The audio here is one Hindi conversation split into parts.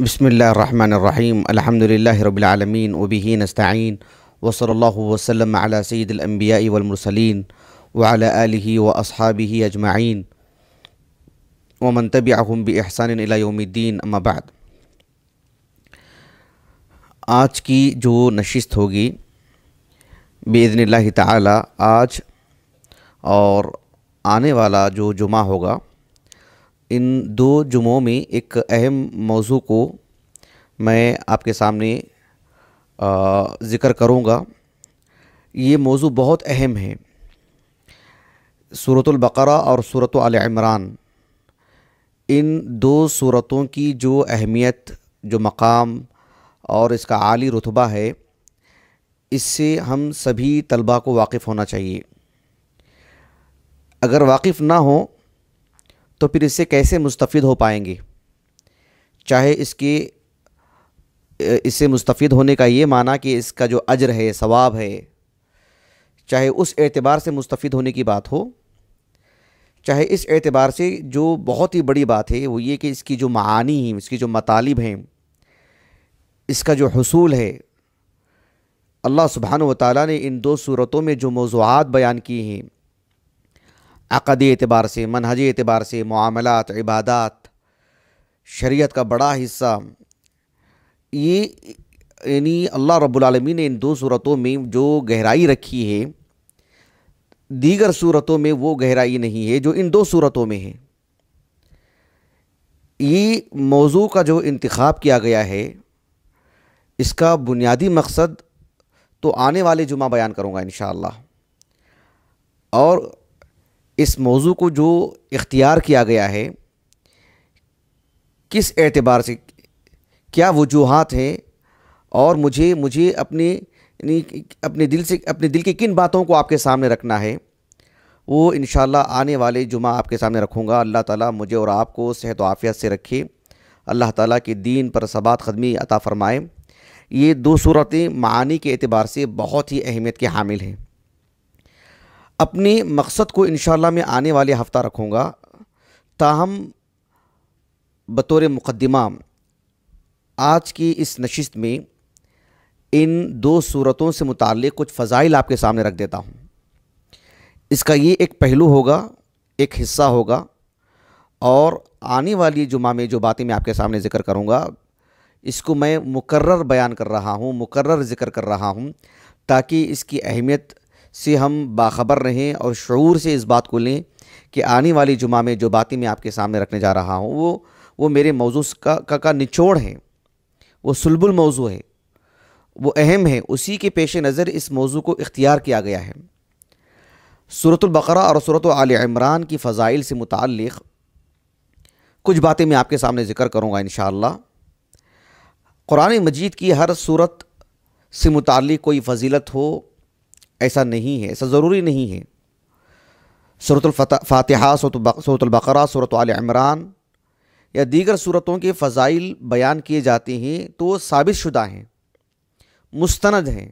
بسم الله الرحمن الرحيم الحمد لله رب العالمين وبه نستعين وصلى الله وسلم على سيد الأنبياء والمرسلين وعلى آله وأصحابه أجمعين ومن تبعهم بإحسان إلى يوم الدين أما بعد کی جو نشست ہوگی بإذن الله تعالى آج اور آنے والا جو जुमा ہوگا इन दो जुमों में एक अहम मौजू को मैं आपके सामने ज़िक्र करूँगा ये मौजू बहुत अहम है सूरतुल्बकरा और सूरत आल इमरान इन दो सूरतों की जो अहमियत जो मकाम और इसका आली रुतबा है इससे हम सभी तलबा को वाकिफ़ होना चाहिए अगर वाकिफ़ ना हो तो फिर इससे कैसे मुस्तफ़ हो पाएंगे चाहे इसकी इससे मुस्तफ़ होने का ये माना कि इसका जो अजर है सवाब है चाहे उस एतबार से मुस्तफ़ होने की बात हो चाहे इस एतबार से जो बहुत ही बड़ी बात है वो ये कि इसकी जो मानी है इसकी जो मतालिब हैं इसका जो हसूल है अल्लाह सुबहान व ताली ने इन दो सूरतों में जो मौज़ूद बयान किए हैं अक़दी एतबार से मनहजी एतबार से मामलत इबादत शरीयत का बड़ा हिस्सा ये यानी अल्लाह रब्लमी ने इन दो सूरतों में जो गहराई रखी है दीगर सूरतों में वो गहराई नहीं है जो इन दो सूरतों में है ये मौजू का जो इंतखब किया गया है इसका बुनियादी मकसद तो आने वाले जुमा बयान करूँगा इन और इस मौजू को जो इख्तियार किया गया है किस एतबार से क्या वजूहत हैं और मुझे मुझे अपने अपने दिल से अपने दिल की किन बातों को आपके सामने रखना है वो इन आने वाले जुमा आपके सामने रखूँगा अल्लाह ताला मुझे और आपको सेहत आफ़ियत से रखे अल्लाह ताला के दीन पर सबात ख़दमी अता फ़रमाएँ ये दो सूरतें मानी के अतबार से बहुत ही अहमियत के हामिल हैं अपने मकसद को इन मैं आने वाले हफ़्ता रखूँगा ताहम बतौर मुक़दमा आज की इस नशस्त में इन दो सूरतों से मुतल कुछ फ़ज़ाइल आपके सामने रख देता हूँ इसका ये एक पहलू होगा एक हिस्सा होगा और आने वाली जुमा में जो बातें मैं आपके सामने ज़िक्र करूँगा इसको मैं मुकर्र बयान कर रहा हूँ मुकर्र ज़िक्र कर रहा हूँ ताकि इसकी अहमियत से हम बाखबर रहें और शूर से इस बात को लें कि आने वाली जुमा में जो बातें मैं आपके सामने रखने जा रहा हूँ वो वो मेरे मौजू का, का, का निचोड़ है वो सुलबुल मौजू है वो अहम है उसी के पेश नज़र इस मौजू को इख्तियार किया गया है सूरतुल्बकरा और सूरत आल इमरान की फ़ज़ाइल से मुतल कुछ बातें मैं आपके सामने ज़िक्र करूँगा इन क़ुरान मजीद की हर सूरत से मुतल कोई फजीलत हो ऐसा नहीं है ऐसा ज़रूरी नहीं है सूरत फ़ातिहा सूरत आल इमरान या दीगर सूरतों के फ़जाइल बयान किए जाते हैं तो वो साबित शुदा हैं मुस्तंद हैं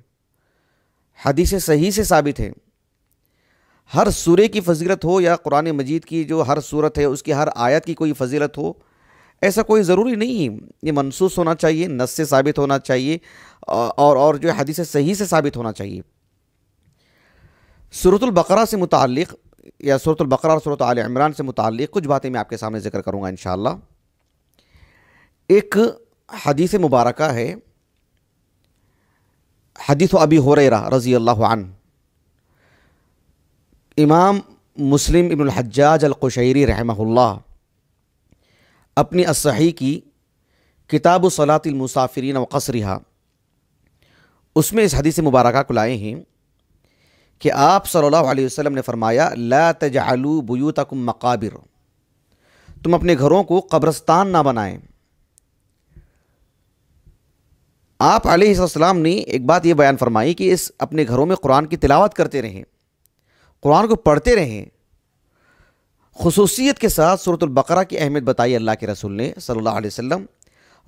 हदीस सही से साबित हैं हर सूर्य की फजीलत हो या कुरान मजीद की जो हर सूरत है उसकी हर आयत की कोई फजीलत हो ऐसा कोई ज़रूरी नहीं है ये मनसूस होना चाहिए नस से साबित होना चाहिए और और जो हदीस सही से साबित होना चाहिए सूरतुल्बकरा से मुतक या सूरतुल्बकरा और सूरत आल इमरान से मुतल कुछ बातें मैं आपके सामने ज़िक्र करूँगा इन एक हदीस मुबारक है हदीस अबी हो रज़ी अल्लाह इमाम मुस्लिम इबन हज्जाज अलकुशरी रहमहुल्ला अपनी असही की किताब सलातिलमुसाफरीन व कसरिहा उसमें इस हदीस मुबारक को लाए हैं कि आप सल्लल्लाहु अलैहि वसल्लम ने फरमाया ला तजालू बुयूतकुम मकाबिर तुम अपने घरों को कब्रस्तान ना बनाएं आप आलम ने एक बात ये बयान फरमाई कि इस अपने घरों में कुरान की तिलावत करते रहें कुरान को पढ़ते रहें खसूसियत के साथ सूरतबकरा की अहमियत बताई अल्लाह के रसूल ने सल्लल्लाहु अलैहि वसल्लम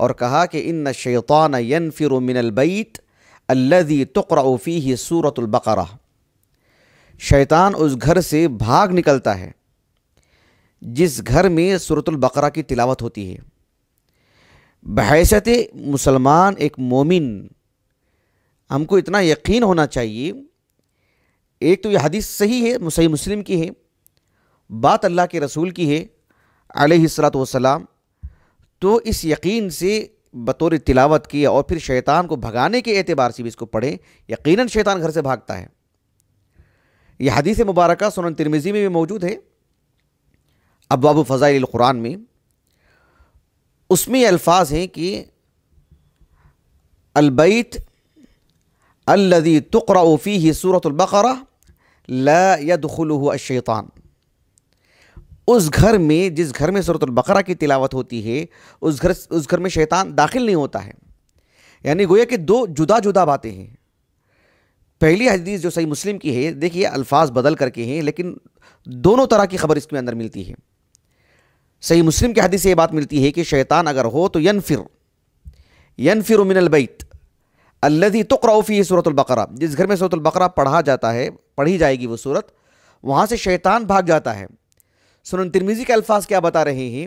और कहा कि इन शैतान यनफिर मिनलबैत अल्लि ही सूरतबकरा शैतान उस घर से भाग निकलता है जिस घर में बकरा की तिलावत होती है बहसत मुसलमान एक मोमिन हमको इतना यकीन होना चाहिए एक तो यह हदीस सही है सही मुस्लिम की है बात अल्लाह के रसूल की है आलत वसलाम तो इस यकीन से बतौर तिलावत की और फिर शैतान को भगाने के एतबार से भी इसको पढ़ें यकीनन शैतान घर से भागता है यह हदीस मुबारक सुन तिरमिज़ी में भी मौजूद है अबाब फ़ज़ाइल क़ुरान में उसमें अल्फाज हैं कि अलबैत अल्लदी उफ़ी ही सूरतबकर लदखल शैतान उस घर में जिस घर में सूरतबकरा की तिलावत होती है उस घर उस घर में शैतान दाखिल नहीं होता है यानी गोया कि दो जुदा जुदा बातें हैं पहली हदीस जो सही मुस्लिम की है देखिए अल्फाज बदल करके हैं लेकिन दोनों तरह की खबर इसके अंदर मिलती है सही मुस्लिम की हदीस से ये बात मिलती है कि शैतान अगर हो तो यनफिर यनफिर मिनलबैत अल्लदी तुकरौफ़ी सूरतुल्बकरा जिस घर में सूरतुल्बकरा पढ़ा जाता है पढ़ी जाएगी वो सूरत वहाँ से शैतान भाग जाता है सुनन तिरमिज़ी के अल्फाज क्या बता रहे हैं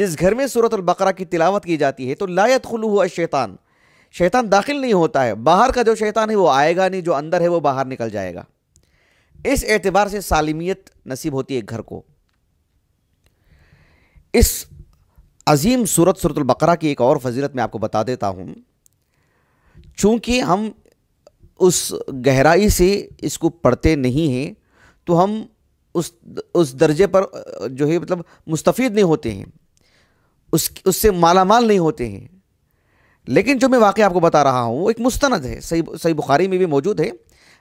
जिस घर में सूरतुल्बकरा की तिलावत की जाती है तो लायत खलू हुआ शैतान शैतान दाखिल नहीं होता है बाहर का जो शैतान है वो आएगा नहीं जो अंदर है वो बाहर निकल जाएगा इस एतबार से सालिमियत नसीब होती है घर को इस अजीम सूरत सूरतुल्बकरा की एक और फजीलत मैं आपको बता देता हूँ चूँकि हम उस गहराई से इसको पढ़ते नहीं हैं तो हम उस उस दर्जे पर जो है मतलब मुस्तफ़ नहीं होते हैं उस उससे मालामाल नहीं होते हैं लेकिन जो मैं वाक़ आपको बता रहा हूँ वो एक मुस्तंद है सही सही बुखारी में भी मौजूद है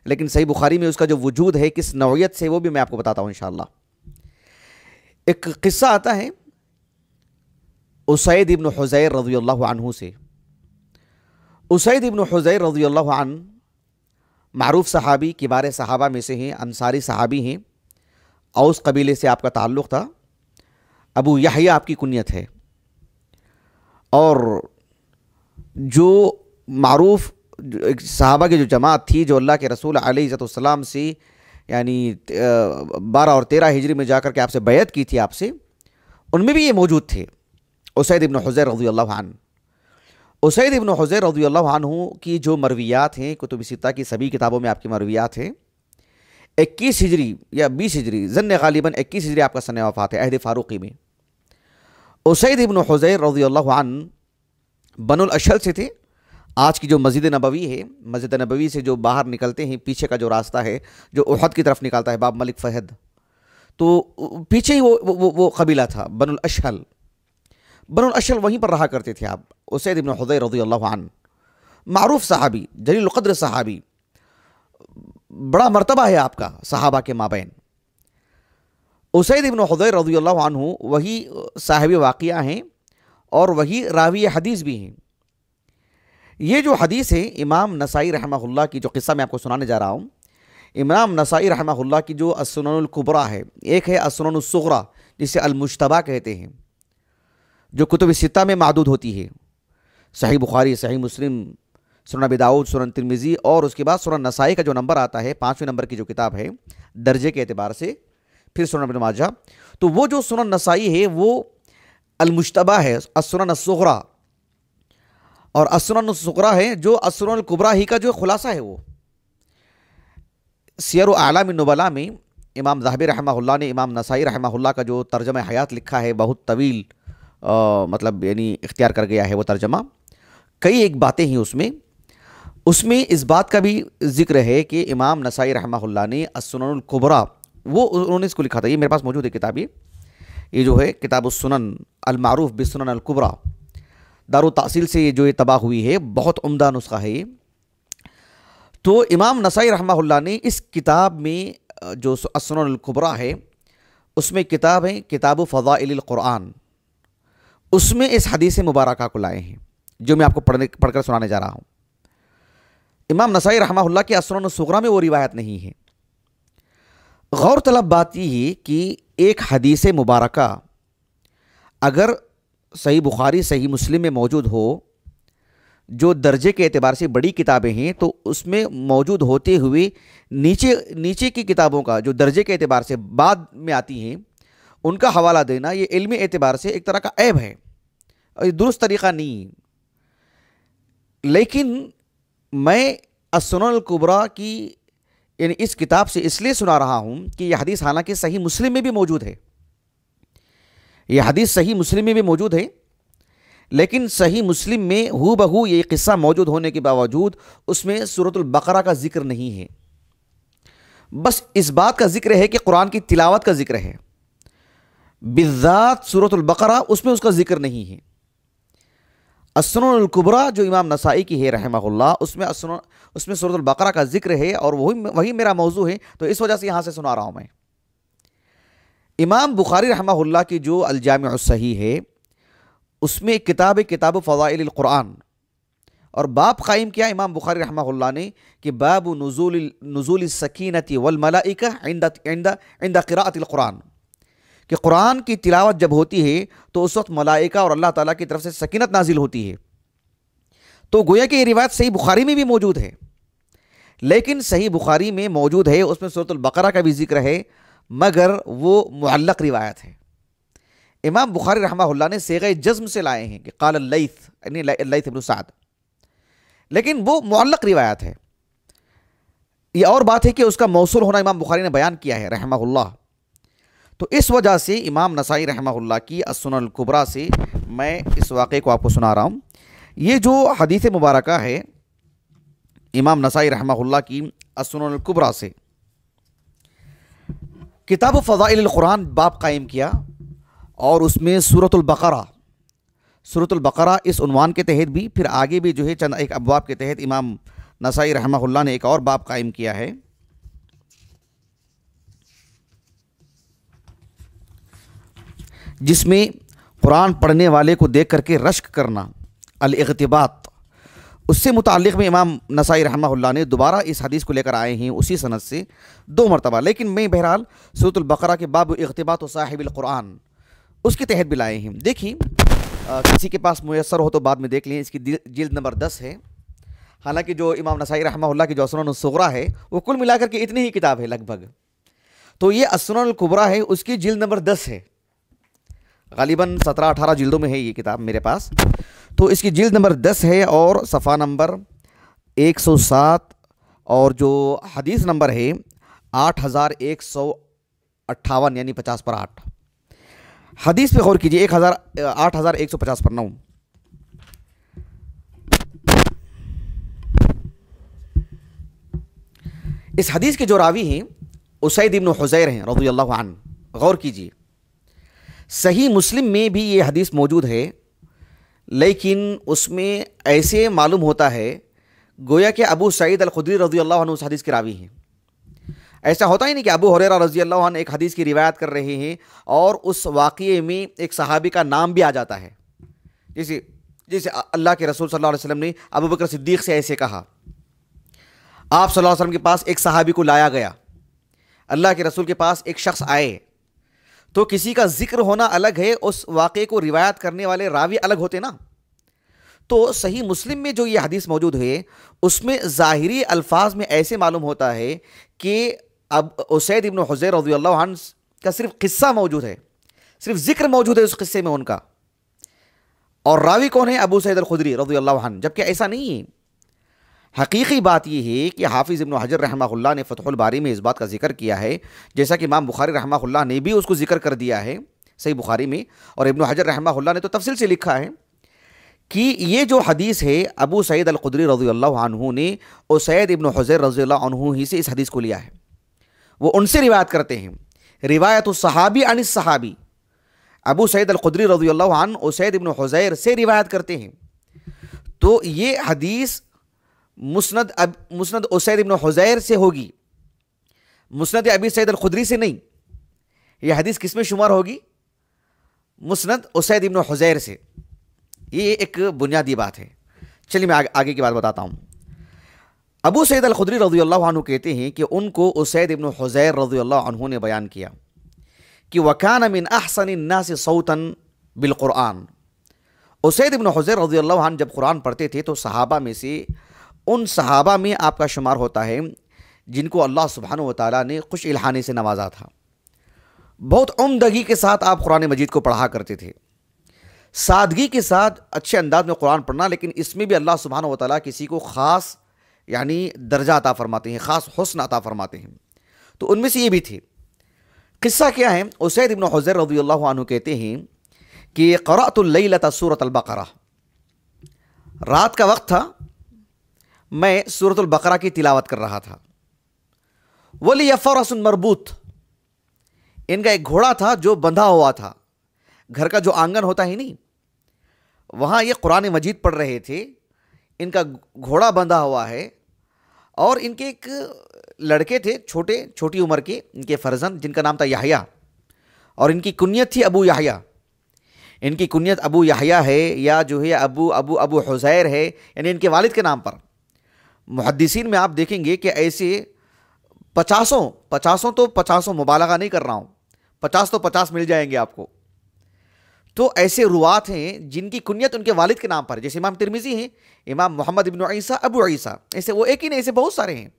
लेकिन सही बुखारी में उसका जो वजूद है किस नौीयत से वो भी मैं आपको बताता हूँ इन एक किस्सा आता है उसैद इबन हुज़ैर रजी अल्लाह से उसैद इबन हुज़ैर रजी अल्लाह मरूफ़ सहाबी बारे सहाबा में से हैं अंसारी सहाबी हैं और उस कबीले से आपका ताल्लुक़ था अबू यही आपकी कुनियत है और जो मरूफ साहबा की जो जमात थी जो अल्लाह के रसूल आलतम से यानी बारह और तेरह हिजरी में जाकर के आपसे बैत की थी आपसे उनमें भी ये मौजूद थे उसैद इबन हज़ैर रजी अल्लाहान उसैद इबन हज़ैर रजी की जो मरवियात हैं कुतुब सिता की सभी किताबों में आपकी मरवियात हैं इक्कीस हिजरी या बीस हिजरी जन गालिबा इक्कीस हिजरी आपका सन वफ़ात है अहद फ़ारूक़ी में उसैद इबन हज़ैर रजी अल्लाहान बनुल अशल से थे आज की जो मस्जिद नबवी है मस्जिद नबवी से जो बाहर निकलते हैं पीछे का जो रास्ता है जो उहद की तरफ निकालता है बाब मलिक फ़हद तो पीछे ही वो वो वो कबीला था बनुल अशल बनुल अशहल वहीं पर रहा करते थे आप उसैद इबन हदय रजी मरूफ साहबी जलीलक़द्र साहबी बड़ा मरतबा है आपका साहबा के माबेन उसैद इबन हदय रजी वही साहबी वाक़ हैं और वही रावी हदीस भी हैं ये जो हदीस है इमाम नसाई रहमहुल्ला की जो किस्सा मैं आपको सुनाने जा रहा हूँ इमाम नसाई रहमहुल्ला की जो असनकुबरा है एक है असनसरा जिसे अलमुशतबा कहते हैं जो कुतुब सिता में महदूद होती है सही बुखारी सही मुस्लिम सुना बिदाऊद सुरन तिरमिज़ी और उसके बाद सुरन नसाई का जो नंबर आता है पाँचवें नंबर की जो किताब है दर्जे के अतबार से फिर सुरन माजा तो वो जो सुरन नसाई है वो अलमुशतबा है असरनसरा और सुगरा है जो असरकुबरा ही का जो खुलासा है वो सियर आलाम नबला में इमाम जहबी रहमा ने इमाम नसाई रहमा का जो तर्जम हयात लिखा है बहुत तवील आ, मतलब यानी इख्तियार कर गया है वो तर्जमा कई एक बातें हैं उसमें उसमें इस बात का भी जिक्र है कि इमाम नसाई रहमा ने असनकुबरा वो उन्होंने इसको लिखा था ये मेरे पास मौजूद है किताब ये जो है किताब सुनन अलमारूफ बिसनन अलकुबरा दारो तहसील से ये जो ये तबाह हुई है बहुत उम्दा नुस्खा है ये तो इमाम नसाई रहमा ने इस किताब में जो असनकुबरा है उसमें किताब है किताब फ़ज़ाइलक़ुरान उसमें इस हदीस मुबारक को लाए हैं जो मैं आपको पढ़ने पढ़कर सुनाने जा रहा हूँ इमाम नसाई रहमा के असनसगरा में वो रिवायत नहीं है गौरतलब बात यह है कि एक हदीस मुबारक अगर सही बुखारी सही मुस्लिम में मौजूद हो जो दर्जे के अतबार से बड़ी किताबें हैं तो उसमें मौजूद होते हुए नीचे नीचे की किताबों का जो दर्जे के अतबार से बाद में आती हैं उनका हवाला देना ये इल्मी एतबार से एक तरह का ऐब है और ये दुरुस्त तरीक़ा नहीं लेकिन मैं असनकुबरा की यानी इस किताब से इसलिए सुना रहा हूँ कि यह हदीस हालांकि सही मुस्लिम में भी मौजूद है यह हदीस सही मुस्लिम में भी मौजूद है लेकिन सही मुस्लिम में हु बहू ये किस्सा मौजूद होने के बावजूद उसमें सूरतुल्बकरा का जिक्र नहीं है बस इस बात का जिक्र है कि कुरान की तिलावत का जिक्र है बिज़ात सूरतुल्बकरा उसमें उसका जिक्र नहीं है असनकुबरा जो इमाम नसाई की है रहमल्ला उसमें असन उसमें सूरतबकरा का जिक्र है और वही वही मेरा मौजू है तो इस वजह से यहाँ से सुना रहा हूँ मैं इमाम बुखारी रहमा की जो अलजाम सही है उसमें एक किताब है किताब फ़वाइल और बाप क़ायम किया इमाम बुखारी रहमा ने कि बाब नजूल नजूल सकीनती वलमलाइका इंदा इंदा इंदा क़िरात क़ुरान कि कुरान की तिलावत जब होती है तो उस वक्त मलाइका और अल्लाह ताला की तरफ से सकीनत नाजिल होती है तो गोया कि ये रिवायत सही बुखारी में भी मौजूद है लेकिन सही बुखारी में मौजूद है उसमें सूरतलबकरा का भी जिक्र है मगर वो मुअल्लक रिवायत है इमाम बुखारी रहमा ने सेगे जज्म से लाए हैं कि काल यानी साद लेकिन वो मुअल्लक रिवायत है ये और बात है कि उसका मौसू होना इमाम बुखारी ने बयान किया है रहमा तो इस वजह से इमाम नसाई रहमहुल्ला की कुबरा से मैं इस वाक़े को आपको सुना रहा हूँ ये जो हदीस मुबारक है इमाम नसाई रहमहुल्ला की कुबरा से किताब फ़ज़ाइल क़ुरान बाब कायम किया और उसमें सूरतुल बकरा इसवान बकरा इस के तहत भी फिर आगे भी जो है चंद एक अबवाब के तहत इमाम नसाई रहमहुल्ला ने एक और बाब कायम किया है जिसमें कुरान पढ़ने वाले को देख करके रश्क करना अलगतबात उससे मुतक़ में इमाम नसाई रहमा ने दोबारा इस हदीस को लेकर आए हैं उसी सनत से दो मरतबा लेकिन मैं बहरहाल सूरतलबकरा के बाब अगतबात साहिबुल्क़ुरान उसके तहत भी लाए हैं देखिए किसी के पास मैसर हो तो बाद में देख लें इसकी जिल्द नंबर दस है हालांकि जो इमाम नसाई रहा की जो असनसरा है वो कुल मिलाकर के इतनी ही किताब है लगभग तो ये असनकुबरा है उसकी जिल्द नंबर दस है गालिबा सत्रह अठारह जिल्दों में है ये किताब मेरे पास तो इसकी जिल्द नंबर दस है और सफ़ा नंबर एक सौ सात और जो हदीस नंबर है आठ हज़ार एक सौ अट्ठावन यानी पचास पर आठ हदीस पे गौर कीजिए एक हज़ार आठ हज़ार एक सौ पचास पर नौ इस हदीस के जो रावी हैं उसैद इबन हुज़ैर हैं रजी अल्लाह गौर कीजिए सही मुस्लिम में भी ये हदीस मौजूद है लेकिन उसमें ऐसे मालूम होता है गोया कि अबू सईद अलखुदरी रजी अल्लाह उस हदीस के रावी हैं ऐसा होता ही नहीं कि अबू हुररा रजी अल्लाह एक हदीस की रिवायत कर रहे हैं और उस वाक़े में एक सहाबी का नाम भी आ जाता है जैसे जैसे अल्लाह के रसूल सल्लल्लाहु अलैहि वसल्लम ने अबू बकर सिद्दीक से ऐसे कहा आप सल्लल्लाहु अलैहि वसल्लम के पास एक सहाबी को लाया गया अल्लाह के रसूल के पास एक शख्स आए तो किसी का जिक्र होना अलग है उस वाक़े को रिवायत करने वाले रावी अलग होते ना तो सही मुस्लिम में जो ये हदीस मौजूद है उसमें ज़ाहरी अल्फाज में ऐसे मालूम होता है कि अब उसैद इबन हज़ैर रज़ी का सिर्फ किस्सा मौजूद है सिर्फ जिक्र मौजूद है उस किस्से में उनका और रावी कौन है अबू सैद अलखुदरी रज़ी जबकि ऐसा नहीं है हकीकी बात यह है कि हाफिज़ इब्न हजर रहमा ने फ़तहुलबारी में इस बात का जिक्र किया है जैसा कि इमाम बुखारी रहमा ने भी उसको जिक्र कर दिया है सही बुखारी में और इब्न हजर रहमा ने तो तफसील से लिखा है कि ये जो हदीस है अबू सैद अलकुदरी रजी अल्लाह ने और सैद इब्न हजर रजी ही से इस हदीस को लिया है वो उनसे रिवायत करते हैं रिवायत सहाबी अन सहाबी अबू सैद अलकुदरी रजी अल्लाह और सैद इब्न हजैर से रिवायत करते हैं तो ये हदीस मुस्ंद अब मुस्ंद उसैद इबन हुज़ैर से होगी मुस्ंद अबी सैद अलखुदरी से नहीं यह हदीस किस में शुमार होगी मुस्ंद उसैद इबन हुज़ैर से ये एक बुनियादी बात है चलिए मैं आगे, आगे की बात बताता हूँ अबू सैद अलखुदरी रजी अल्लाह कहते हैं कि उनको उसैद इबन हुज़ैर रजी अल्लाह ने बयान किया कि वकान मिन अहसन ना से सऊतन बिलकुरान उसैद इबन हुज़ैर रजी अल्लाह जब कुरान पढ़ते थे तो सहाबा में से उन सहाबा में आपका शुमार होता है जिनको अल्लाह सुबहान ताली ने खुश इल्हाने से नवाजा था बहुत उमदगी के साथ आप कुरान मजीद को पढ़ा करते थे सादगी के साथ अच्छे अंदाज में कुरान पढ़ना लेकिन इसमें भी अल्लाह सुबहान ताली किसी को ख़ास यानी दर्जा अता फरमाते हैं ख़ास हसन अता फरमाते हैं तो उनमें से ये भी थे किस्सा क्या है उसैद इबन हज़र रजी कहते हैं कि क़रातुल्लता सूरत अलबकर रात का वक्त था मैं सूरतुल बकरा की तिलावत कर रहा था वली यफ़रसन मरबूत इनका एक घोड़ा था जो बंधा हुआ था घर का जो आंगन होता ही नहीं वहाँ ये कुरान मजीद पढ़ रहे थे इनका घोड़ा बंधा हुआ है और इनके एक लड़के थे छोटे छोटी उम्र के इनके फर्जन जिनका नाम था याहिया और इनकी कुनियत थी अबू याहिया इनकी कुनियत अबू याहिया है या जो है अबू अबू अबू हज़ैर है यानी इनके वालिद के नाम पर मुहदसिन में आप देखेंगे कि ऐसे पचासों पचासों तो पचासों मुबालगा नहीं कर रहा हूँ पचास तो पचास मिल जाएंगे आपको तो ऐसे रुआत हैं जिनकी कुनियत उनके वालिद के नाम पर जैसे इमाम तिरमिज़ी हैं इमाम मोहम्मद इबन ईसा अबू ईसा ऐसे वो एक ही नहीं ऐसे बहुत सारे हैं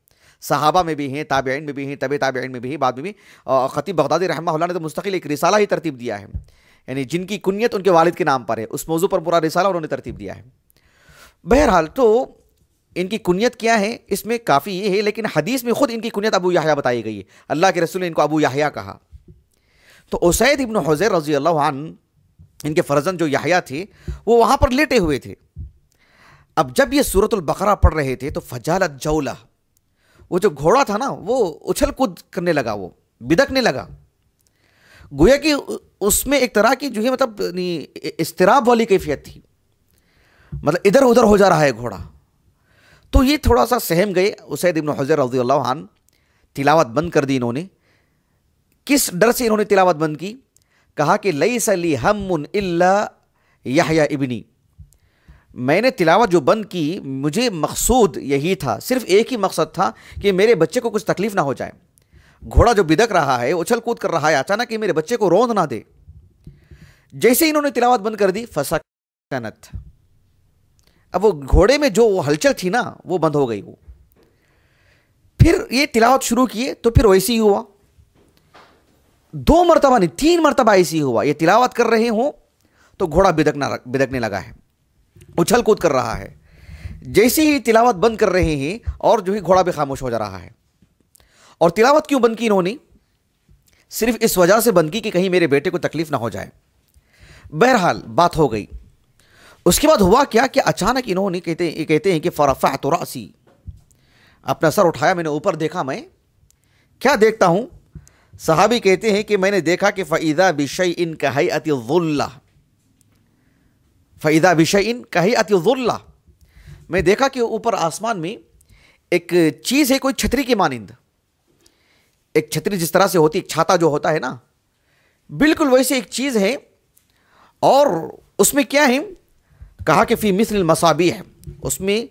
सहाबा में भी हैं ताबेन में भी हैं तब ताबेन में भी हैं बाद में भी ख़तीब बगदादी रहमा ने तो मुस्तकिल एक रिसाला ही तरतीब दिया है यानी जिनकी कुनियत उनके वालिद के नाम पर है उस मौजू पर पूरा रिसाला उन्होंने तरतीब दिया है बहरहाल तो इनकी कुनियत क्या है इसमें काफ़ी ये है लेकिन हदीस में ख़ुद इनकी कुनियत अबू याहिया बताई गई है अल्लाह के रसूल ने इनको अबू याहिया कहा तो उसैद इबन हज़ैर रजी अल्लाहन इनके फर्जन जो याहिया थे वो वहाँ पर लेटे हुए थे अब जब ये सूरतुल्बकरा पढ़ रहे थे तो फजालत जौला वो जो घोड़ा था ना वो उछल कूद करने लगा वो बिदकने लगा गोया कि उसमें एक तरह की जो है मतलब इसतराब वाली कैफियत थी मतलब इधर उधर हो जा रहा है घोड़ा तो ये थोड़ा सा सहम गए उसैद इबन हजर रजी तिलावत बंद कर दी इन्होंने किस डर से इन्होंने तिलावत बंद की कहा कि लई सली हम याहया इबनी मैंने तिलावत जो बंद की मुझे मकसूद यही था सिर्फ एक ही मकसद था कि मेरे बच्चे को कुछ तकलीफ़ ना हो जाए घोड़ा जो बिदक रहा है उछल कूद कर रहा है अचानक मेरे बच्चे को रोंद ना दे जैसे इन्होंने तिलावत बंद कर दी फसा कनत अब वो घोड़े में जो हलचल थी ना वो बंद हो गई वो फिर ये तिलावत शुरू किए तो फिर वैसे ही हुआ दो मरतबा नहीं तीन मरतबा ऐसे ही हुआ ये तिलावत कर रहे हो तो घोड़ा बिदकना बिदकने लगा है उछल कूद कर रहा है जैसे ही तिलावत बंद कर रहे हैं और जो है घोड़ा भी खामोश हो जा रहा है और तिलावत क्यों बंद की इन्होंने सिर्फ इस वजह से बंद की कि कहीं मेरे बेटे को तकलीफ ना हो जाए बहरहाल बात हो गई उसके बाद हुआ क्या कि अचानक इन्होंने कहते कहते हैं कि फ़रफ़ा तो अपना सर उठाया मैंने ऊपर देखा मैं क्या देखता हूँ साहबी कहते हैं कि मैंने देखा कि फ़ैदा बिशई इन कही अतिजुल्ला फ़ैदा बिशई इन कही अतिजुल्ला मैं देखा कि ऊपर आसमान में एक चीज़ है कोई छतरी की मानिंद एक छतरी जिस तरह से होती एक छाता जो होता है ना बिल्कुल वैसे एक चीज़ है और उसमें क्या है कहा कि फ़ी मिसल मसाबी है उसमें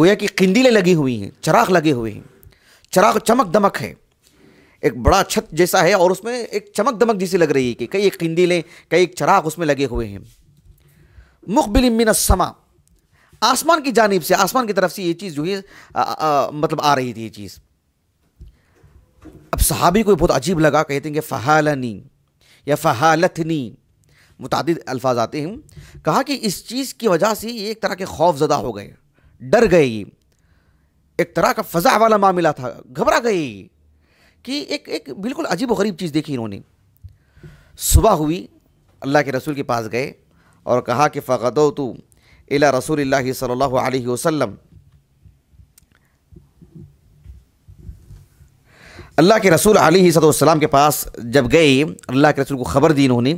गोया की किंदीलें लगी हुई हैं चराग लगे हुए हैं चराग चमक दमक है एक बड़ा छत जैसा है और उसमें एक चमक दमक जैसी लग रही है कि कई एक किंदीलें कई एक चराग उसमें लगे हुए हैं मुखबिल मिनसमा आसमान की जानब से आसमान की तरफ से ये चीज़ जो है मतलब आ रही थी ये चीज़ अब सहाबी को बहुत अजीब लगा कहते हैं कि फ़हालनी या फ़हालतनी मुतद अल्फाज आते हैं कहा कि इस चीज़ की वजह से ये एक तरह के खौफ ज़दा हो गए डर गए ये एक तरह का फ़जा वाला मामला था घबरा गए ये कि एक एक बिल्कुल अजीब गरीब चीज़ देखी इन्होंने सुबह हुई अल्लाह के रसूल के पास गए और कहा कि फ़क़द तो इला रसूल सल्ला वसम अल्लाह के रसूल सलाम के पास जब गए अल्लाह के रसूल को ख़बर दी इन्होंने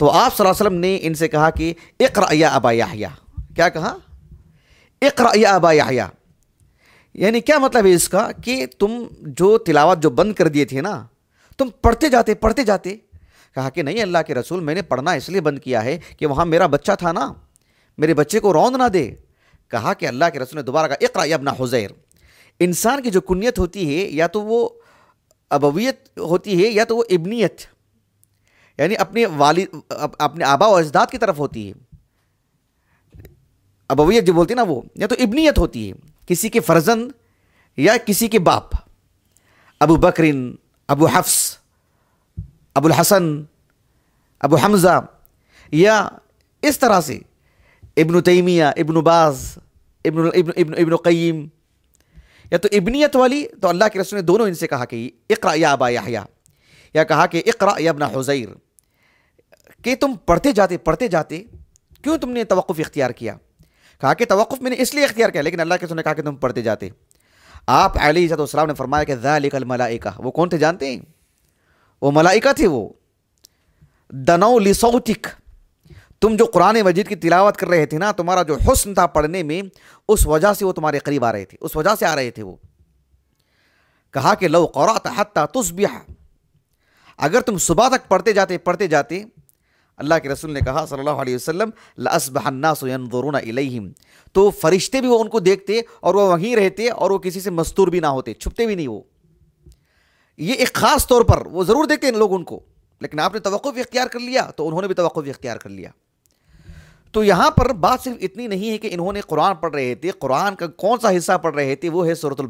तो आप वसल्लम ने इनसे कहा कि इकर या अबा याहिया क्या कहा इकर या अबा याहिया यानी क्या मतलब है इसका कि तुम जो तिलावत जो बंद कर दिए थे ना तुम पढ़ते जाते पढ़ते जाते कहा कि नहीं अल्लाह के रसूल मैंने पढ़ना इसलिए बंद किया है कि वहाँ मेरा बच्चा था ना मेरे बच्चे को रौंद ना दे कहा कि अल्लाह के रसूल ने दोबारा कहा इकरा यबना हुजैर इंसान की जो कुनीत होती है या तो वो अबवियत होती है या तो वो इबनीत यानी अपने वाली अप, अपने आबा और अजदाद की तरफ होती है अबवियत जो बोलती है ना वो या तो इबनीत होती है किसी के फर्जंद या किसी के बाप अबू बकरिन अबू हफ्स अबुल हसन अबू हमज़ा या इस तरह से इब्न तैमिया इब्न बाज इब्न इब्न इब्न इब्न क़ीम या तो इबनीत वाली तो अल्लाह के रसूल ने दोनों इनसे कहा कि इकरा या अबा याहया या कहा कि इकरा या अबना हुज़ैर कि तुम पढ़ते जाते पढ़ते जाते क्यों तुमने तवक़ इख्तियार किया कहा कि तवक़ मैंने इसलिए इख्तियार किया लेकिन अल्लाह के उसने कहा कि तुम पढ़ते जाते आप अलीसलाम ने फरमाया कि ज़ालिकल मलाइका वो कौन थे जानते हैं वो मलाइका थे वो दनौ लिसौतिक तुम जो कुरान मजीद की तिलावत कर रहे थे ना तुम्हारा जो हुस्न था पढ़ने में उस वजह से वो तुम्हारे करीब आ रहे थे उस वजह से आ रहे थे वो कहा कि लो कौरा हत्ता तुस्बिया अगर तुम सुबह तक पढ़ते जाते पढ़ते जाते अल्लाह के रसूल ने कहा सल्लल्लाहु अलैहि वसल्लम लसबहन्नासुरुन इलैहिम तो फरिश्ते भी वो उनको देखते और वो वहीं रहते और वो किसी से मस्तूर भी ना होते छुपते भी नहीं वो ये एक ख़ास तौर पर वो ज़रूर देखते हैं लोग उनको लेकिन आपने तवक़ इख्तियार कर लिया तो उन्होंने भी तो इख्तियार कर लिया तो यहाँ पर बात सिर्फ इतनी नहीं है कि इन्होंने कुरान पढ़ रहे थे कुरान का कौन सा हिस्सा पढ़ रहे थे वो है सूरतुल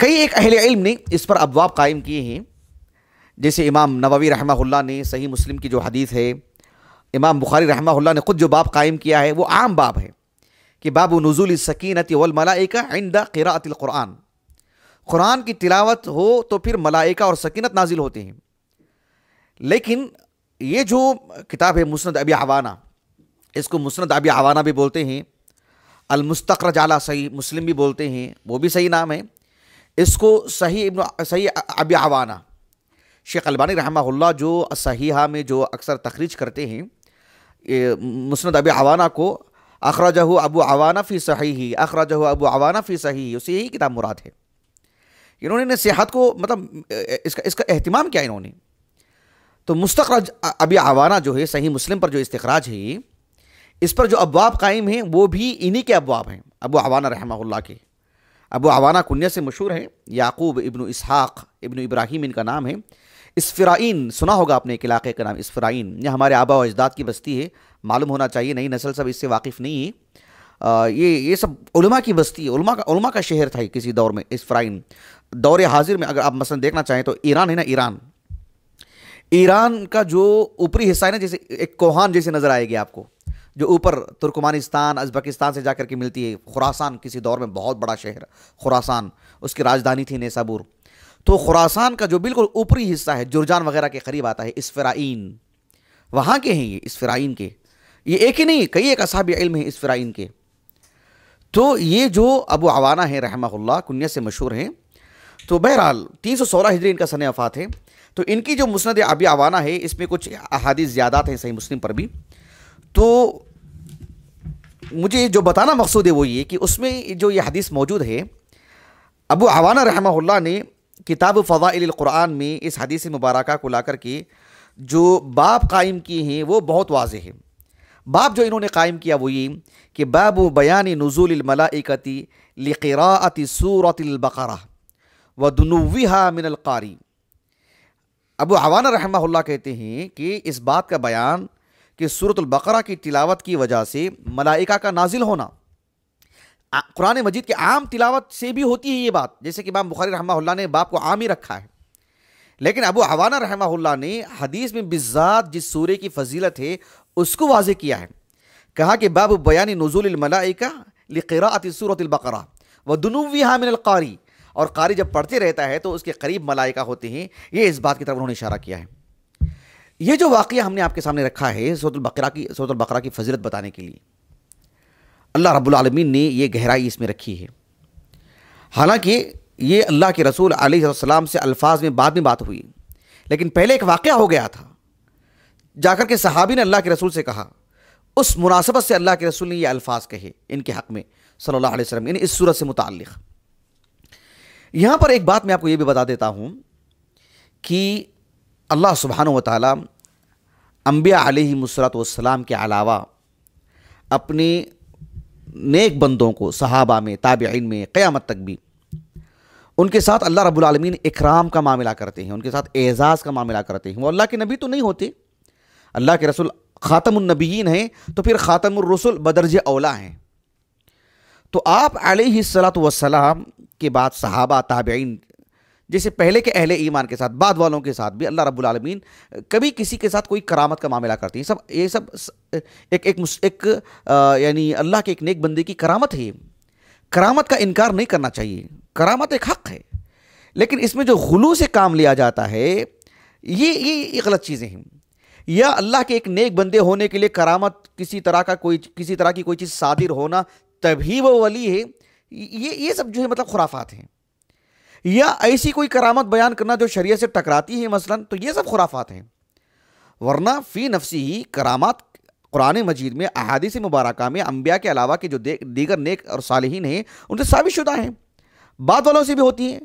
कई एक अहिल इल्म ने इस पर अबवाब कायम किए हैं जैसे इमाम नबी रहमा ने सही मुस्लिम की जो हदीस है इमाम बुखारी रहमा ने ख़ुद जो बाब कायम किया है वो आम बाब है कि बाब नज़ुल सकीनत वलमलाइका आइंदा क़रातुल्क़ुरान क़ुरान की तिलावत हो तो फिर मलाइका और सकीनत नाजिल होते हैं लेकिन ये जो किताब है मुस्ंद अबी हवाना इसको मुस्ंद अबी हवाना भी बोलते हैं अलमस्तर जला सही मुस्लिम भी बोलते हैं वो भी सही नाम है इसको सही सही अबी हवाना शेख अलबानी रहमा जो सहीहा में जो अक्सर तखरीज करते हैं मुस्ंद अब अवाना को अखराज अबू अवाना फ़ी सही ही अखराज अबू अवाना फ़ी सही उसे यही किताब मुराद है इन्होंने सेहत को मतलब इसका इसका अहतमाम किया इन्होंने तो मुस्तखरज अबी अवाना जो है सही मुस्लिम पर जो इस्तखराज है इस पर जो अबवाब कायम हैं वो भी इन्हीं के अबवाब हैं अबू अवाना रहमा के अबू अवाना कुन्या से मशहूर हैं याकूब इब्न इसहाक़ इब्न इब्राहिम इनका नाम है इसफ्राइन सुना होगा आपने एक इलाके का नाम इसफ्राइन यह हमारे आबा अजदाद की बस्ती है मालूम होना चाहिए नई नस्ल सब इससे वाकिफ़ नहीं है ये ये सब उलमा की बस्ती है उलमा का उलमा का शहर था किसी दौर में इसफ़राइन दौर हाजिर में अगर आप मसलन देखना चाहें तो ईरान है ना ईरान ईरान का जो ऊपरी हिस्सा है ना जैसे एक कोहान जैसे नज़र आएगी आपको जो ऊपर तुर्कमानिस्तान अजबकिस्तान से जा के मिलती है खुरासान किसी दौर में बहुत बड़ा शहर खुरासान उसकी राजधानी थी नेसाबूर तो खुरासान का जो बिल्कुल ऊपरी हिस्सा है जुर्जान वगैरह के करीब आता है इसफराइन वहाँ के हैं ये इसफराइन के ये एक ही नहीं कई एक असाब इल्म है इसफराइन के तो ये जो अबू आवाना है रहमल्ला कुन्या से मशहूर हैं तो बहरहाल तीन सौ सोलह हिजरी इनका सन अफात है तो इनकी जो मुस्ंद अबी अवाना है इसमें कुछ अहादी ज़्यादात हैं सही मुस्लिम पर भी तो मुझे जो बताना मकसूद है वो ये कि उसमें जो ये हदीस मौजूद है अबू आवाना रहमल्ला ने किताब फ़वाइल क़ुरान में इस हदीस मुबारक को लाकर के जो बाप कायम किए हैं वो बहुत वाज है बाप जो इन्होंने कायम किया वो ये कि बाब बयान नज़ुलमलाकती लक़रात सूरतबकर व दनुविहा मिनलकारी अब हवाना रहमा कहते हैं कि इस बात का बयान कि सूरतबकरा की तिलावत की वजह से मलाइका का नाजिल होना कुरान मजीद के आम तिलावत से भी होती है ये बात जैसे कि इमाम बुखारी रहमा ने बाप को आम ही रखा है लेकिन अबू अवाना रहमा ने हदीस में बिजात जिस सूर्य की फजीलत है उसको वाज किया है कहा कि बाब बयानी नज़ुलमलाइका लक़रात सूरतलबकरा व दनुवी हामिनकारी और कारी जब पढ़ते रहता है तो उसके करीब मलाइका होते हैं ये इस बात की तरफ उन्होंने इशारा किया है ये जो वाक़ हमने आपके सामने रखा है सूरतलबकरा की सूरतलबकरा की फजीलत बताने के लिए अल्लाह रब्लमीन ने यह गहराई इसमें रखी है हालांकि ये अल्लाह के रसूल आसमाम से अल्फाज में बाद में बात हुई लेकिन पहले एक वाक़ हो गया था जाकर के सहाबी ने अल्लाह के रसूल से कहा उस मुनासबत से अल्लाह के रसूल ने ये अल्फाज कहे इनके हक़ में सल्ला वसम इन इस सूरत से मुतल यहाँ पर एक बात मैं आपको ये भी बता देता हूँ कि अल्लाह सुबहान व ताली अम्बिया आलमसलात के अलावा अपने नेक बंदों को सहाबा में ताबिन में क़्यामत तक भी उनके साथ अल्लाह रबालमीन इकराम का मामला करते हैं उनके साथ एज़ाज़ का मामला करते हैं वो अल्लाह के नबी तो नहीं होते अल्लाह के रसुल ख़ातमनबीन हैं तो फिर ख़ातमररसूल बदरज अवला हैं तो आप सलात वसलाम के बाद सहाबा ताबेन जैसे पहले के अहले ईमान के साथ बाद वालों के साथ भी अल्लाह रब्बुल आलमीन कभी किसी के साथ कोई करामत का मामला करती है सब ये सब एक एक एक यानी अल्लाह के एक नेक बंदे की करामत है करामत का इनकार नहीं करना चाहिए करामत एक हक़ है लेकिन इसमें जो गुलू से काम लिया जाता है ये ये, ये गलत चीज़ें हैं या अल्लाह के एक नेक बंदे होने के लिए करामत किसी तरह का कोई किसी तरह की कोई चीज़ सादिर होना तभी वो वली है ये ये सब जो है मतलब खुराफात हैं या ऐसी कोई करामत बयान करना जो शरीय से टकराती है मसलन तो ये सब खुराफात हैं वरना फ़ी नफसी ही करामत कुरान मजीद में से मुबारक में अम्बिया के अलावा के जो दीगर नेक और सालहीन हैं उनसे साबित शुदा हैं बात वालों से भी होती हैं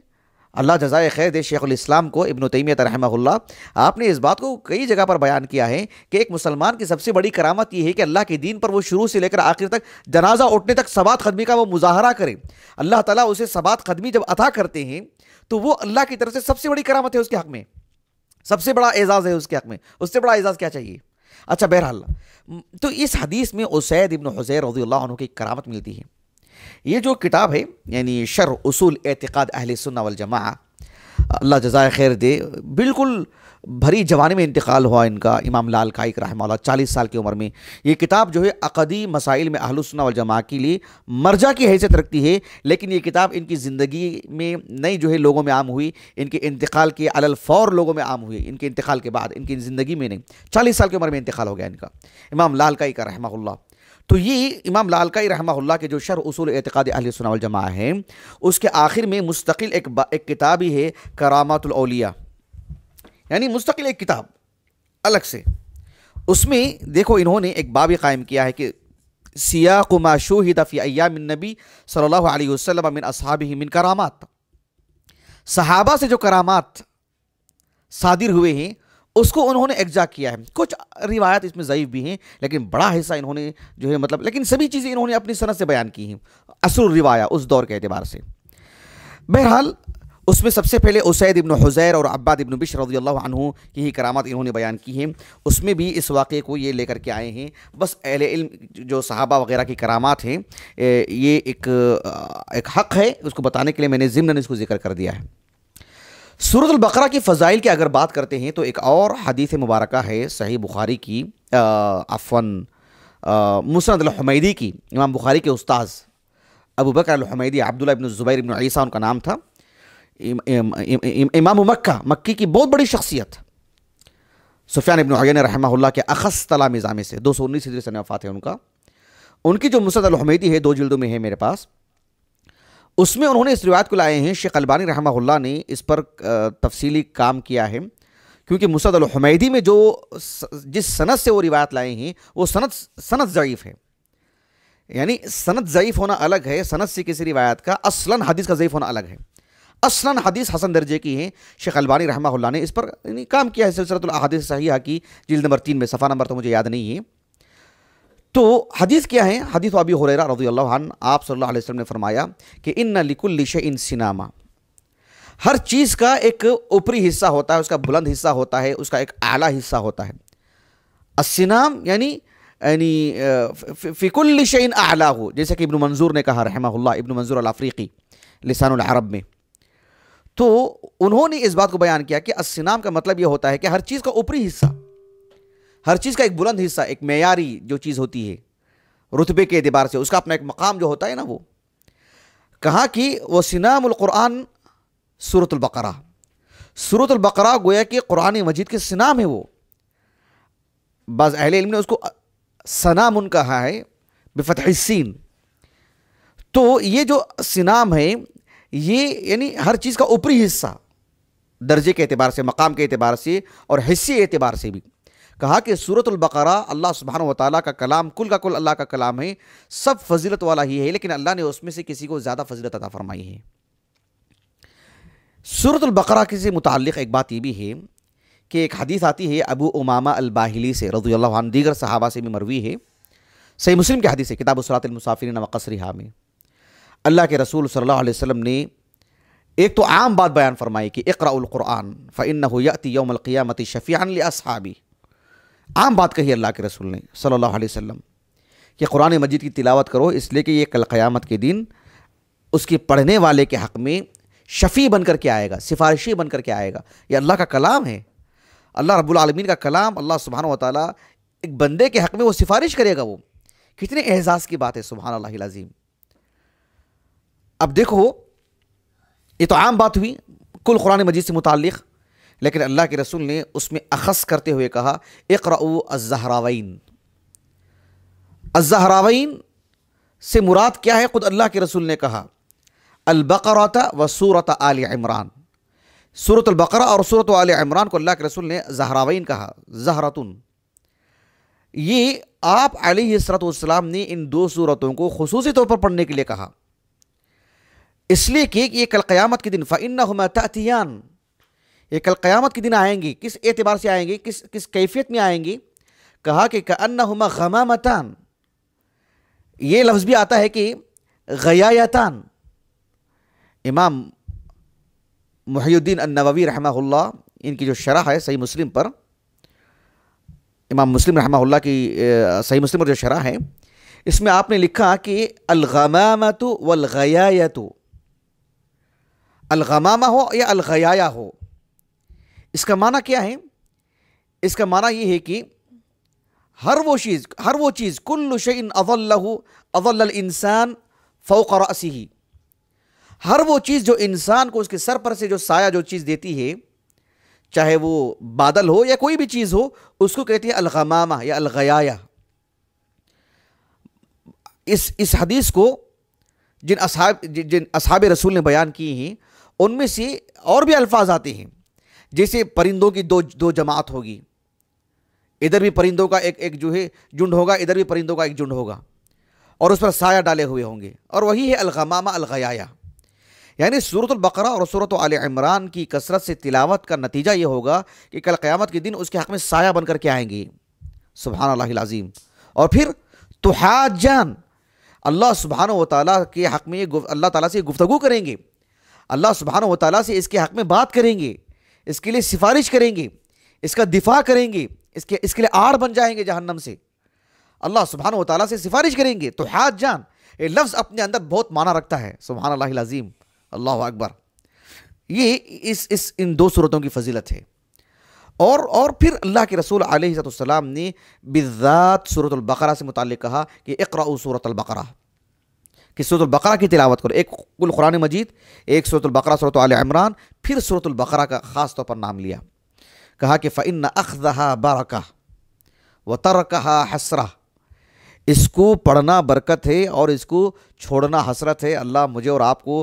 अल्लाह जजाय खैर दे शेख़ुलस्लाम को इबन तैमियत रहमल्ला आपने इस बात को कई जगह पर बयान किया है कि एक मुसलमान की सबसे बड़ी करामत यह है कि अल्लाह के दीन पर वो शुरू से लेकर आखिर तक जनाजा उठने तक सबात खदमी का वो मुजाहरा करे अल्लाह ताला उसे सबात खदमी जब अता करते हैं तो वो अल्लाह की तरफ से सबसे बड़ी करामत है उसके हक़ में सबसे बड़ा एजाज़ है उसके हक़ में उससे बड़ा एजाज़ क्या चाहिए अच्छा बहरहाल तो इस हदीस में उसैद इबन हज़ैर रजील्ला की करामत मिलती है ये जो किताब है यानी शर उसूल एतक़ाद अहल सुन्ना वल जमा अल्लाह जजाय खैर दे बिल्कुल भरी जवानी में इंतकाल हुआ इनका इमाम लाल काइक रहमल्ला चालीस साल की उम्र में ये किताब जो है अकदी मसाइल में अहलसना वल जमा के लिए मर्जा की हैसियत रखती है लेकिन ये किताब इनकी ज़िंदगी में नई जो है लोगों में आम हुई इनके इंतकाल के अलफौर लोगों में आम हुई इनके इंतकाल के बाद इनकी ज़िंदगी में नहीं चालीस साल की उम्र में इंतकाल हो गया इनका इमाम लाल काइक रहमल्ला तो ये इमाम का रहमा के जो शर उसूल एतक़ाद अहल जमा है उसके आखिर में मुस्तकिल एक एक किताब ही है करामातलिया यानी मुस्तकिल एक किताब अलग से उसमें देखो इन्होंने एक बाब कायम किया है कि सिया कुमा शोहिदफ़ी अयामिनबी सल्ला वसम मिन असहाब मिन करामात सहाबा से जो करामात सादिर हुए हैं उसको उन्होंने एग्जा किया है कुछ रिवायत इसमें ज़यीफ़ भी हैं लेकिन बड़ा हिस्सा इन्होंने जो है मतलब लेकिन सभी चीज़ें इन्होंने अपनी सनत से बयान की हैं असर रिवाया उस दौर के अतबार से बहरहाल उसमें सबसे पहले उसैद इब्न हुज़ैर और अब्बाद इब्न बिश रजी की ही करामत इन्होंने बयान की हैं उसमें भी इस वाक़े को ये लेकर के आए हैं बस अहल इल्म जो सहाबा वगैरह की करामात हैं ये एक एक हक़ है उसको बताने के लिए मैंने ज़िमन इसको ज़िक्र कर दिया है सूरत बकरा की फ़जाइल की अगर बात करते हैं तो एक और हदीस मुबारक है सही बुखारी की अफन मुसनदमैदी की इमाम बुखारी के उस्ताज़ अबू बकर हमैदी अब्दुल्ला इबन ज़ुबैर इबन ईसा उनका नाम था इम, इम, इम, इमाम मक्का मक्की की बहुत बड़ी शख्सियत सुफियान इबन अयन रहमल्ला के अखस तला मिज़ामे से दो सौ उन्नीस हिजरी सन वफ़ात है उनका उनकी जो मुसरत अलहमैदी है दो जल्दों में है मेरे पास उसमें उन्होंने इस रिवायत को लाए हैं शेख अलबानी रहमा ने इस पर तफसीली काम किया है क्योंकि मुसद अलहमैदी में जो जिस सनत से वो रिवायत लाए हैं वो सनत सनत ज़यीफ़ है यानी सनत ज़यीफ़ होना अलग है सनत से किसी रिवायत का असलन हदीस का ज़यीफ़ होना अलग है असलन हदीस हसन दर्जे की हैं शेख अलबानी रहमा ने इस पर काम किया है सिलसिलतुल अहादीस सही की जिल्द नंबर तीन में सफ़ा नंबर तो मुझे याद नहीं है तो हदीस क्या है हदीस अभी हुरैरा रजी अल्लाहन आप सल्लल्लाहु अलैहि वसल्लम ने फरमाया कि इन लिकुल इन सिनामा हर चीज़ का एक ऊपरी हिस्सा होता है उसका बुलंद हिस्सा होता है उसका एक आला हिस्सा होता है असिनाम यानी यानी फिकुल्लिश इन आला हो जैसे कि इब्न मंजूर ने कहा रहमा इब्न मंजूर अफ्रीकी लिसान अरब में तो उन्होंने इस बात को बयान किया कि असिनाम का मतलब यह होता है कि हर चीज़ का ऊपरी हिस्सा हर चीज़ का एक बुलंद हिस्सा एक मैारी जो चीज़ होती है रुतबे के अतबार से उसका अपना एक मकाम जो होता है ना वो कहा कि वह सिनामकुरान सूरतलबकरा सूरतलबकरा गोया कि कुरान मजीद के सिनाम है वो बाज़ अहल इल्म ने उसको उन कहा है बेफतहसिन तो ये जो सिनाम है ये यानी हर चीज़ का ऊपरी हिस्सा दर्जे के अतबार से मकाम के अतबार से और हिस्से एतबार से भी कहा कि सूरतुल्बकरा अल्लाह सुबहान व ताली का कलाम कुल का कुल अल्लाह का कलाम है सब फजीलत वाला ही है लेकिन अल्लाह ने उसमें से किसी को ज़्यादा फजीलत अदा फरमाई है सूरतुल्बकरा के से मुतल एक बात यह भी है कि एक हदीस आती है अबू उमामा अलबाहली से रजी अल्लाह दीगर सहाबा से भी मरवी है सही मुस्लिम की हदीस है किताब सरातमसाफिन वक़सरिहा में अल्लाह के रसूल सल्लल्लाहु अलैहि वसल्लम ने एक तो आम बात बयान फरमाई कि इकराउल फ़ फ़िन यति यौमल क़ियामत असहाबी आम बात कही अल्लाह के रसूल ने सल्लल्लाहु अलैहि वसल्लम कि कुरान मजीद की तिलावत करो इसलिए कि ये कल क़यामत के दिन उसके पढ़ने वाले के हक़ में शफ़ी बन कर के आएगा सिफारिशी बन कर के आएगा ये अल्लाह का कलाम है अल्लाह रबालमीन का कलाम अल्लाह सुबहान ताली एक बंदे के हक़ में वो सिफारिश करेगा वो कितने एहसास की बात है सुबहान अल्लाजीम अब देखो ये तो आम बात हुई कुल कुरान मजीद से मुतक़ लेकिन अल्लाह के रसूल ने उसमें अखस करते हुए कहा इकराऊ अजहरावैन अजहरावैन से मुराद क्या है ख़ुद अल्लाह के रसूल ने कहा अलबकराता व सूरत आल इमरान सूरत अलबकर और सूरत आल इमरान को अल्लाह के रसूल ने जहरावैन कहा जहरातुन ये आप अलीसरतम ने इन दो सूरतों को खसूस तौर पर पढ़ने के लिए कहा इसलिए कि ये कल कयामत के दिन फ़िन हमतियान ये कल क़यामत के दिन आएंगी किस एतबार से आएंगी किस किस कैफियत में आएंगी कहा कि कन्ना हुमा गमामतान ये लफ्ज़ भी आता है कि गयातान इमाम मुहीद्दीन नबवी रहमा इनकी जो शरह है सही मुस्लिम पर इमाम मुस्लिम रहमा की सही मुस्लिम पर जो शरह है इसमें आपने लिखा कि अलगमामतु वलगयायत अलगमामा हो या अलगयाया हो इसका माना क्या है इसका माना ये है कि हर वो चीज़ हर वो चीज़ कुल्लु शैन अवल्लहू अवल इंसान फ़ौक रसी हर वो चीज़ जो इंसान को उसके सर पर से जो साया जो चीज़ देती है चाहे वो बादल हो या कोई भी चीज़ हो उसको कहते हैं अलगमामा या अलगयाया इस इस हदीस को जिन असहाब जिन असहाब रसूल ने बयान किए हैं उनमें से और भी अल्फाज आते हैं जैसे परिंदों की दो दो जमात होगी इधर भी परिंदों का एक एक जो है झुंड होगा इधर भी परिंदों का एक झुंड होगा और उस पर साया डाले हुए होंगे और वही है अलगमामा अलगयाया यानी सूरत बकरा और सूरत आल इमरान की कसरत से तिलावत का नतीजा ये होगा कि कल क़्यामत के दिन उसके हक़ में साया बनकर के आएंगे सुबहान लाजीम और फिर जान अल्लाह सुबहान व ताली के हक़ में अल्लाह ताली से गुफ्तु करेंगे अल्लाह सुबहान व ताली से इसके हक़ में बात करेंगे इसके लिए सिफारिश करेंगे इसका दिफा करेंगे इसके इसके लिए आड़ बन जाएंगे जहन्नम से अल्लाह सुबहान वाली से सिफारिश करेंगे तो हाथ जान ये लफ्ज़ अपने अंदर बहुत माना रखता है सुबहान अज़ीम अल्लाह अकबर ये इस इस इन दो सूरतों की फजीलत है और और फिर अल्लाह के रसूल आलतम ने बिज़ात सूरत बकरा से मुतल कहा कि इकरा सूरत बकरा कि सूरतबकरा की तिलावत करो एक कुल कुरान मजीद एक सूरतबकरा सूरत आल इमरान फिर सूरतबकरा का ख़ास तौर पर नाम लिया कहा कि फ़िन अखदहा बारका व तरकहा हसरा इसको पढ़ना बरकत है और इसको छोड़ना हसरत है अल्लाह मुझे और आपको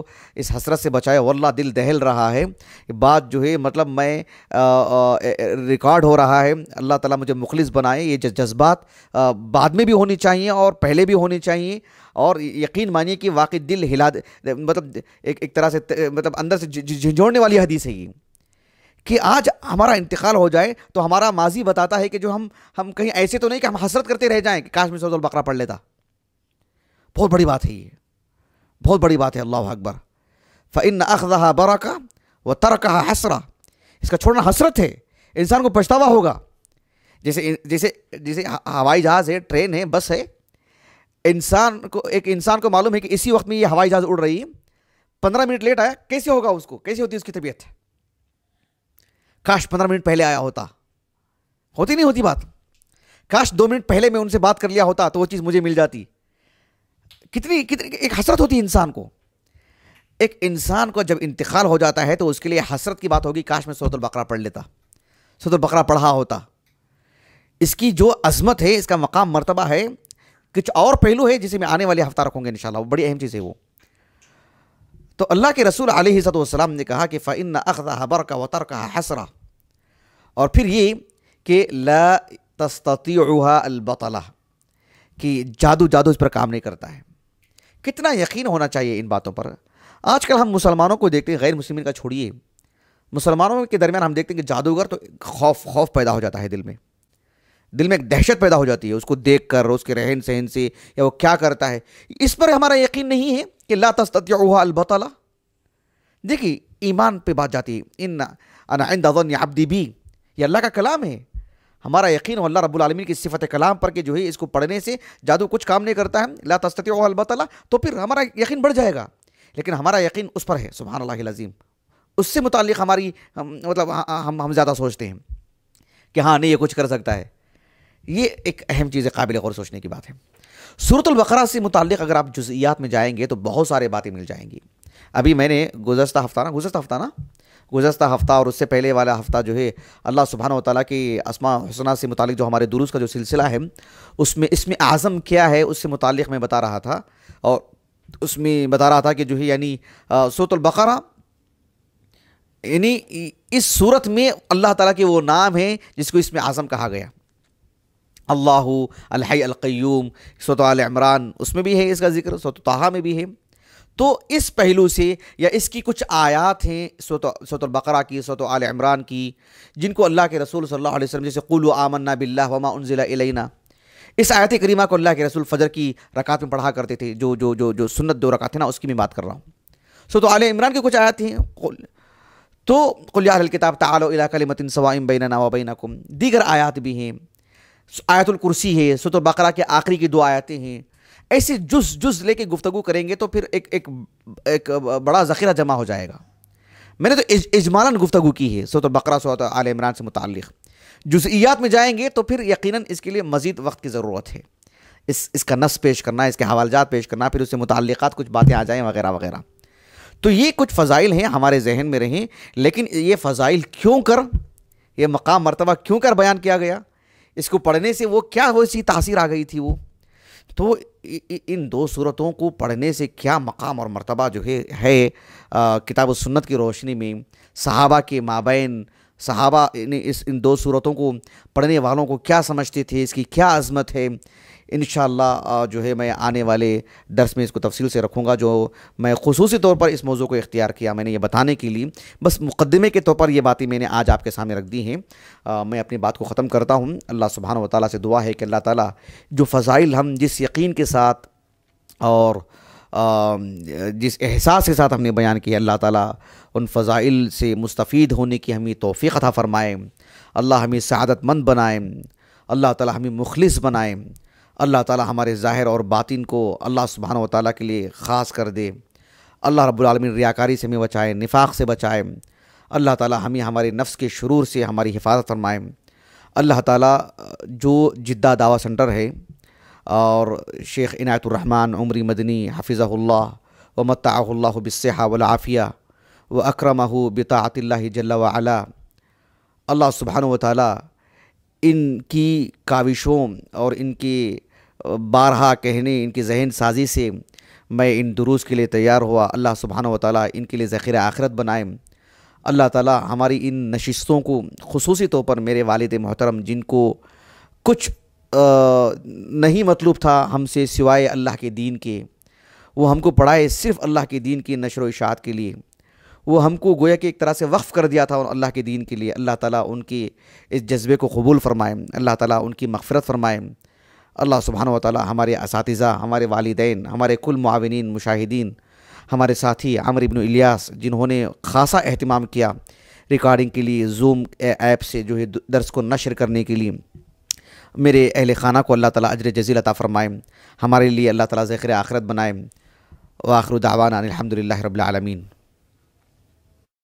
इस हसरत से बचाए वल्ला दिल दहल रहा है बात जो है मतलब मैं रिकॉर्ड हो रहा है अल्लाह ताला मुझे मुखलिस बनाए ये जज्बात बाद में भी होनी चाहिए और पहले भी होनी चाहिए और यकीन मानिए कि वाकई दिल हिला मतलब एक एक तरह से मतलब अंदर से झिझोड़ने वाली हदीस है ये कि आज हमारा इंतकाल हो जाए तो हमारा माजी बताता है कि जो हम हम कहीं ऐसे तो नहीं कि हम हसरत करते रह जाएं कि काश में सौदुल बकरा पढ़ लेता बहुत बड़ी बात है ये बहुत बड़ी बात है अल्लाह अकबर फ़िन अखदहा बरका व तरकहा हसरा इसका छोड़ना हसरत है इंसान को पछतावा होगा जैसे जैसे जैसे हवाई जहाज़ है ट्रेन है बस है इंसान को एक इंसान को मालूम है कि इसी वक्त में ये हवाई जहाज़ उड़ रही है पंद्रह मिनट लेट आया कैसे होगा उसको कैसी होती है उसकी तबीयत काश पंद्रह मिनट पहले आया होता होती नहीं होती बात काश दो मिनट पहले मैं उनसे बात कर लिया होता तो वो चीज़ मुझे मिल जाती कितनी कितनी एक हसरत होती इंसान को एक इंसान को जब इंतकाल हो जाता है तो उसके लिए हसरत की बात होगी काश मैं सूरत बकरा पढ़ लेता सूरत बकरा पढ़ा होता इसकी जो अजमत है इसका मकाम मरतबा है कुछ और पहलू है जिसे मैं आने वाले हफ्ता रखूँगा इन शाला बड़ी अहम चीज़ है वो तो अल्लाह के रसूल आलम ने कहा कि फ़िन अखदा हबर का वतर का हसरा और फिर ये कि ला तस्तुहा अलबतला कि जादू जादू इस पर काम नहीं करता है कितना यकीन होना चाहिए इन बातों पर आजकल हम मुसलमानों को देखते हैं गैर मुस्लिम का छोड़िए मुसलमानों के दरमियान हम देखते हैं कि जादूगर तो खौफ खौफ पैदा हो जाता है दिल में दिल में एक दहशत पैदा हो जाती है उसको देख कर उसके रहन सहन से या वो क्या करता है इस पर हमारा यकीन नहीं है कि ला तस्तुहा अलबतला देखिए ईमान पे बात जाती है इन अनाइंदी भी ये अल्लाह का कलाम है हमारा यकीन हो अल्लाह रब्बुल आलमीन की सिफत कलाम पर कि जो है इसको पढ़ने से जादू कुछ काम नहीं करता है ला तस्ती अलबत् तो फिर हमारा यकीन बढ़ जाएगा लेकिन हमारा यकीन उस पर है सुबहान अज़ीम उससे मुतल हमारी मतलब हम हम ज़्यादा सोचते हैं कि हाँ नहीं ये कुछ कर सकता है ये एक अहम चीज़ है काबिल गौर सोचने की बात है सूरतलबकरा से मुतल अगर आप जुजियात में जाएंगे तो बहुत सारे बातें मिल जाएंगी अभी मैंने गुजशत हफ्ता ना गुजशत हफ्ता ना गुजशत हफ़्ता और उससे पहले वाला हफ़्ता जो है अल्लाह सुबहान तला की आसमा हसना से मुतल जो हमारे दुरुस्त का जो सिलसिला है उसमें इसमें आज़म क्या है उससे मुतल मैं बता रहा था और उसमें बता रहा था कि जो है यानी सोतलबकरा यानी इस सूरत में अल्लाह ताला के वो नाम है जिसको इसमें आज़म कहा गया अल्लाह अलहै अलक़यूम इमरान उसमें भी है इसका ज़िक्र सोत में भी है तो इस पहलू से या इसकी कुछ आयात हैं सोत बकरा की सोत आल इमरान की जिनको अल्लाह के रसूल सल्लल्लाहु अलैहि वसल्लम जैसे कुल आमन्ना बिल्ला वमा उनजिला इलेना इस आयत करीमा को अल्लाह के रसूल फजर की रकात में पढ़ा करते थे जो जो जो जो सुन्नत दो रकात है ना उसकी मैं बात कर रहा हूँ सो तो आल इमरान की कुछ आयात हैं तो कुल्याल किताब तालो इलाकलिमतिन सवाइम बैना नवाबैना कुम दीगर आयात भी हैं आयतुल कुर्सी है सतुल बकरा के आखिरी की दो आयतें हैं ऐसे जुस जुस लेके गुफ्तगु करेंगे तो फिर एक एक एक बड़ा ज़ख़ीरा जमा हो जाएगा मैंने तो इज, इजमालन गुफ्तगु की है सो तो बकरा सोत आल इमरान से मुतल जुजियात में जाएंगे तो फिर यकीन इसके लिए मज़ीद वक्त की ज़रूरत है इस इसका नस पेश करना इसके हवालजात पेश करना फिर उससे मुतक कुछ बातें आ जाएँ वगैरह वगैरह तो ये कुछ फ़जाइल हैं हमारे जहन में रहें लेकिन ये फ़जाइल क्यों कर ये मकाम मरतबा क्यों कर बयान किया गया इसको पढ़ने से वो क्या वो इसी तासीर आ गई थी वो तो इन दो सूरतों को पढ़ने से क्या मकाम और मर्तबा जो है है किताब सुन्नत की रोशनी में सहाबा के माबेन सहाबा इस इन दो सूरतों को पढ़ने वालों को क्या समझते थे इसकी क्या अज़मत है इन जो है मैं आने वाले दर्स में इसको तफसील से रखूँगा जो मैं खसूस तौर पर इस मौजू को इख्तियार किया मैंने ये बताने के लिए बस मुकदमे के तौर पर ये बातें मैंने आज आपके सामने रख दी हैं मैं अपनी बात को ख़त्म करता हूँ अल्लाह सुबहान वाली से दुआ है कि अल्लाह ताली जो फ़ज़ाइल हम जिस यकीन के साथ और जिस एहसास के साथ हमने बयान किया अल्लाह ताला उन फ़ज़ाइल से मुस्तफ़ होने की हमें तोफ़ी अदा फ़रमाएँ अल्लाह हमें सदतमंद बनाएँ अल्लाह ताला हमें मुखलिस बनाएँ अल्लाह ताला हमारे ज़ाहिर और बातिन को अल्लाह सुबहान ताली के लिए ख़ास कर दे अल्लाह रब्लमिन रियाकारी से हमें बचाए निफाक से बचाए अल्लाह ताला हमें हमारे नफ्स के शुरू से हमारी हिफाजत फरमाए अल्लाह ताला जो जिद्दा दावा सेंटर है और शेख इनायतरहमान उमरी मदनी हफिज़ल्ला व मताहुल्ला बिस्हा वलाफ़िया व अक्रम बितातिल्ला जल्ला वाला अल्लाह सुबहान व इनकी काविशों और इनके बारहा कहने इनकी जहन साजी से मैं इन दुरूस के लिए तैयार हुआ अल्लाह सुबहान वाली इनके लिए ज़ख़ीर आखरत बनाए अल्लाह ताला हमारी इन नशस्तों को खसूस तौर पर मेरे वालद मोहतरम जिनको कुछ आ, नहीं मतलूब था हमसे सिवाय अल्लाह के दीन के वो हमको पढ़ाए सिर्फ़ अल्लाह के दीन की नशर इशात के लिए वो हमको गोया कि एक तरह से वक्फ़ कर दिया था अल्लाह के दीन के लिए अल्लाह ताला उनके इस जज्बे को कबूल फ़रमाएँ अल्लाह ताला उनकी मफ़रत फ़रमाएँ अल्लाह सुबहान वाली हमारे इस हमारे वालदेन हमारे कुल माविन मुशाहिदीन हमारे साथी अमर इबन इलियास जिन्होंने खासा अहतमाम किया रिकॉर्डिंग के लिए जूम ऐप से जो है दर्स को नशर करने के लिए मेरे अहल खाना को अल्लाह ताला अजर जजील अता फ़रमाएँ हमारे लिए अल्लाह ताला ज़िक्र आखरत बनाए दावाना अलहमदिल्ला रबालमीन